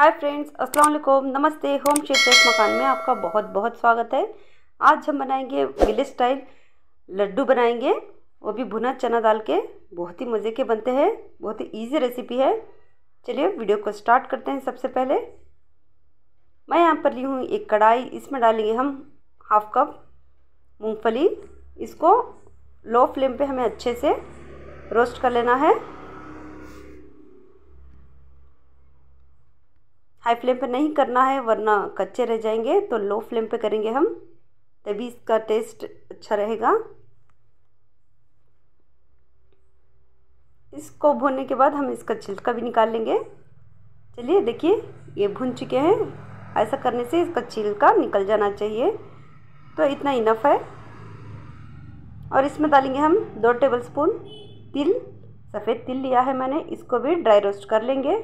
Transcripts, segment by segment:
hi friends अस्सलाम वालेकुम नमस्ते होम शेफ फ्रेश मकान में आपका बहुत बहुत स्वागत है आज हम बनाएंगे विलेज स्टाइल लड्डू बनाएंगे वो भी भुना चना दाल के बहुत ही मज़े के बनते हैं बहुत ही इजी रेसिपी है चलिए वीडियो को स्टार्ट करते हैं सबसे पहले मैं यहाँ पर ली हूँ एक कढ़ाई इसमें डालेंगे हम हाफ कप मूँगफली इसको लो फ्लेम पर हमें अच्छे से रोस्ट कर लेना है हाई फ्लेम पे नहीं करना है वरना कच्चे रह जाएंगे तो लो फ्लेम पे करेंगे हम तभी इसका टेस्ट अच्छा रहेगा इसको भूनने के बाद हम इसका छिलका भी निकाल लेंगे चलिए देखिए ये भुन चुके हैं ऐसा करने से इसका छिलका निकल जाना चाहिए तो इतना इनफ है और इसमें डालेंगे हम दो टेबल स्पून तिल सफ़ेद तिल लिया है मैंने इसको भी ड्राई रोस्ट कर लेंगे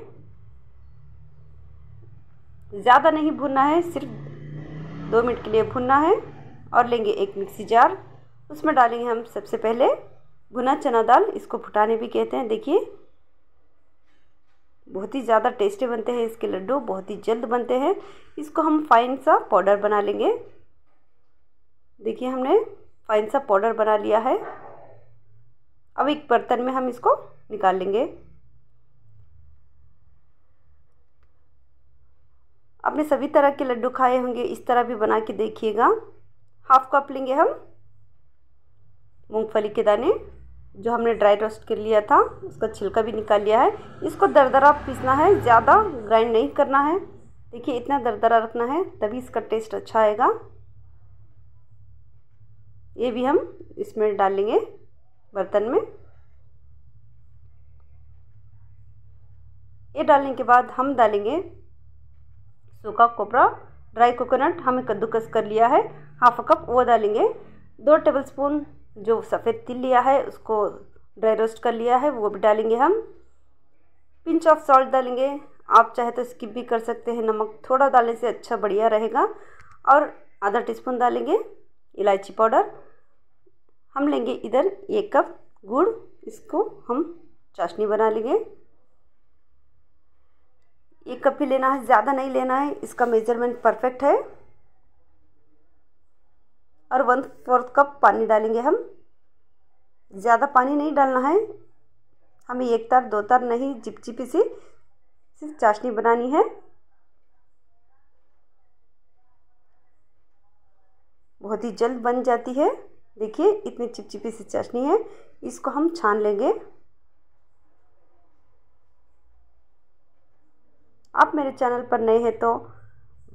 ज़्यादा नहीं भुनना है सिर्फ दो मिनट के लिए भुनना है और लेंगे एक मिक्सी जार उसमें डालेंगे हम सबसे पहले भुना चना दाल इसको फुटाने भी कहते हैं देखिए बहुत ही ज़्यादा टेस्टी बनते हैं इसके लड्डू बहुत ही जल्द बनते हैं इसको हम फाइन सा पाउडर बना लेंगे देखिए हमने फाइन सा पाउडर बना लिया है अब एक बर्तन में हम इसको निकाल लेंगे आपने सभी तरह के लड्डू खाए होंगे इस तरह भी बना के देखिएगा हाफ कप लेंगे हम मूंगफली के दाने जो हमने ड्राई रोस्ट कर लिया था उसका छिलका भी निकाल लिया है इसको दरदरा पीसना है ज़्यादा ग्राइंड नहीं करना है देखिए इतना दरदरा रखना है तभी इसका टेस्ट अच्छा आएगा ये भी हम इसमें डालेंगे बर्तन में ये डालने के बाद हम डालेंगे सूखा कोपरा ड्राई कोकोनट हमें कद्दूकस कर लिया है हाफ अ कप वो डालेंगे दो टेबल स्पून जो सफ़ेद तिल लिया है उसको ड्राई रोस्ट कर लिया है वो भी डालेंगे हम पिंच ऑफ सॉल्ट डालेंगे आप चाहे तो स्किप भी कर सकते हैं नमक थोड़ा डालने से अच्छा बढ़िया रहेगा और आधा टीस्पून डालेंगे इलायची पाउडर हम लेंगे इधर एक कप गुड़ इसको हम चाशनी बना लेंगे एक कप ही लेना है ज़्यादा नहीं लेना है इसका मेजरमेंट परफेक्ट है और वन फोर्थ कप पानी डालेंगे हम ज़्यादा पानी नहीं डालना है हमें एक तार दो तार नहीं चिपचिपी सी सिर्फ चाशनी बनानी है बहुत ही जल्द बन जाती है देखिए इतनी चिपचिपी सी चाशनी है इसको हम छान लेंगे आप मेरे चैनल पर नए हैं तो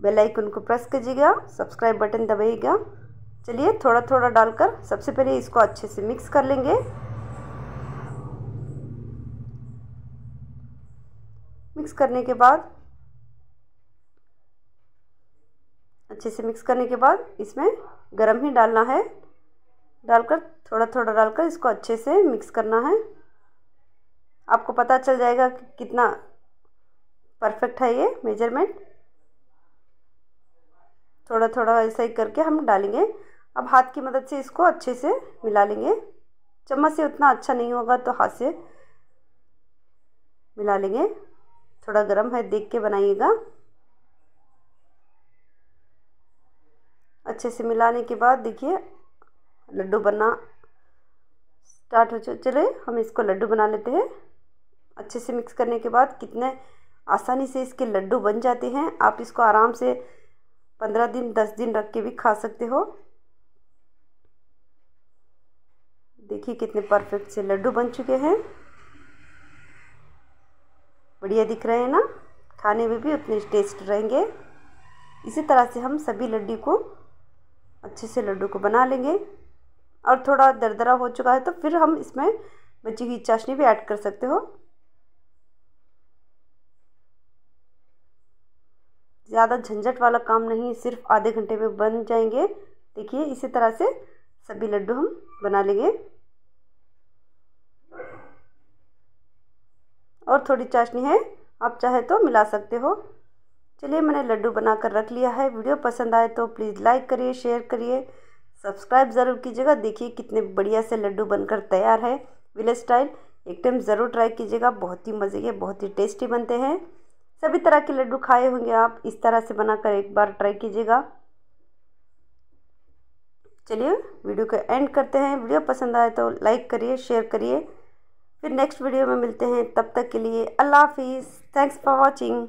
बेल आइकन को प्रेस कीजिएगा सब्सक्राइब बटन दबाइएगा चलिए थोड़ा थोड़ा डालकर सबसे पहले इसको अच्छे से मिक्स कर लेंगे मिक्स करने के बाद अच्छे से मिक्स करने के बाद इसमें गरम ही डालना है डालकर थोड़ा थोड़ा डालकर इसको अच्छे से मिक्स करना है आपको पता चल जाएगा कि कितना परफेक्ट है ये मेजरमेंट थोड़ा थोड़ा ऐसा ही करके हम डालेंगे अब हाथ की मदद से इसको अच्छे से मिला लेंगे चम्मच से उतना अच्छा नहीं होगा तो हाथ से मिला लेंगे थोड़ा गर्म है देख के बनाइएगा अच्छे से मिलाने के बाद देखिए लड्डू बनना स्टार्ट हो चले हम इसको लड्डू बना लेते हैं अच्छे से मिक्स करने के बाद कितने आसानी से इसके लड्डू बन जाते हैं आप इसको आराम से पंद्रह दिन दस दिन रख के भी खा सकते हो देखिए कितने परफेक्ट से लड्डू बन चुके हैं बढ़िया दिख रहे हैं ना खाने में भी उतने टेस्ट रहेंगे इसी तरह से हम सभी लड्डू को अच्छे से लड्डू को बना लेंगे और थोड़ा दरदरा हो चुका है तो फिर हम इसमें बची हुई चाशनी भी ऐड कर सकते हो ज़्यादा झंझट वाला काम नहीं सिर्फ आधे घंटे में बन जाएंगे देखिए इसी तरह से सभी लड्डू हम बना लेंगे और थोड़ी चाशनी है आप चाहे तो मिला सकते हो चलिए मैंने लड्डू बना कर रख लिया है वीडियो पसंद आए तो प्लीज़ लाइक करिए शेयर करिए सब्सक्राइब ज़रूर कीजिएगा देखिए कितने बढ़िया से लड्डू बनकर तैयार है विलेज स्टाइल एक टाइम ज़रूर ट्राई कीजिएगा बहुत ही मज़े के बहुत ही टेस्टी बनते हैं सभी तरह के लड्डू खाए होंगे आप इस तरह से बनाकर एक बार ट्राई कीजिएगा चलिए वीडियो को एंड करते हैं वीडियो पसंद आए तो लाइक करिए शेयर करिए फिर नेक्स्ट वीडियो में मिलते हैं तब तक के लिए अल्लाह हाफिज़ थैंक्स फॉर वॉचिंग